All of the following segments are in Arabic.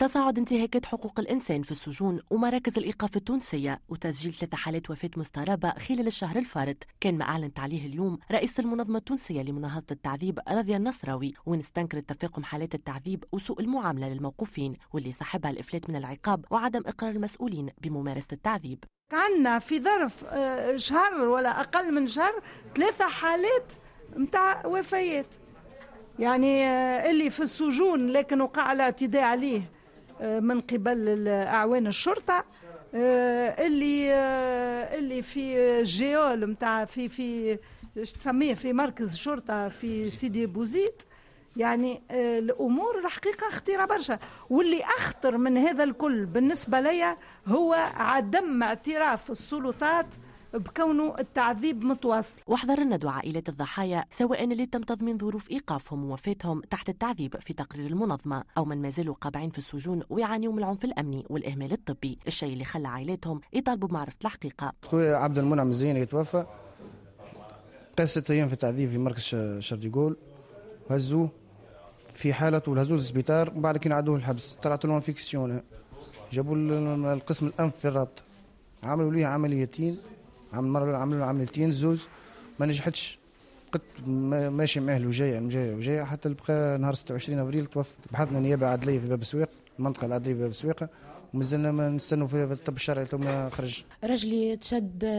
تصاعد انتهاكات حقوق الإنسان في السجون ومراكز الإيقاف التونسية وتسجيل ثلاثة حالات وفاة مستربه خلال الشهر الفارط كان ما أعلنت عليه اليوم رئيس المنظمة التونسية لمناهضة التعذيب رضيا النصراوي وين التفاقم تفاقم حالات التعذيب وسوء المعاملة للموقوفين واللي صاحبها الإفلات من العقاب وعدم إقرار المسؤولين بممارسة التعذيب عندنا في ظرف آه، شهر ولا أقل من شهر ثلاثة حالات متاع وفيات يعني آه، اللي في السجون لكن وقع الاعتداء عليه آه، من قبل أعوان الشرطة آه، اللي آه، اللي في جيول نتاع في في تسميه في مركز شرطة في سيدي بوزيد يعني الامور الحقيقه خطيره برشا واللي اخطر من هذا الكل بالنسبه ليا هو عدم اعتراف السلطات بكونه التعذيب متواصل واحضرن عائلة الضحايا سواء اللي تم تضمين ظروف إيقافهم ووفاتهم تحت التعذيب في تقرير المنظمة أو من مازالوا قابعين في السجون ويعانيوا من العنف الأمني والإهمال الطبي الشيء اللي خلى عائلاتهم يطالبوا بمعرفة الحقيقة خويا عبد المنعم الزين يتوفى قاس ست أيام في التعذيب في مركز شرديقول هزوه في حالة والهزوز للسبيطار من بعد كي نعدوه الحبس طلعت لهم انفيكسيون جابوا القسم الانف في الرابط عملوا ليه عمليتين عمل مره عملوا عملتين زوز ما نجحتش قد ماشي معاه الوجايه الوجايه الوجايه حتى بقى نهار 26 ابريل توفى بحثنا نيابه عدليه في باب السويق المنطقه العضيبه بسويقه ومازلنا نستنوا في الطب الشرعي ثم خرج رجلي تشد لو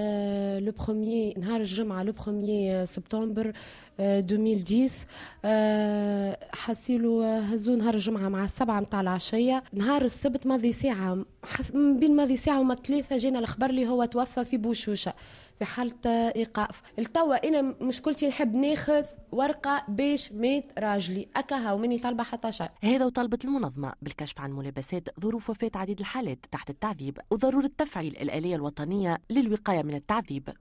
آه، بروميي نهار الجمعه لو بروميي آه، سبتمبر 2010 آه، حسيلو هزو نهار الجمعه مع السبعه نتاع العشيه نهار السبت ماضي ساعه من بين ماضي ساعه وما ثلاثه جينا الخبر اللي هو توفى في بوشوشه في حالة إيقاف التوا أنا مشكلتي نحب ناخذ ورقة باش ميت راجلي أكاها ومني طالبة حتى شيء هذا وطلبت المنظمة بالكشف عن ملابسات ظروف وفاة عديد الحالات تحت التعذيب وضرورة تفعيل الآلية الوطنية للوقاية من التعذيب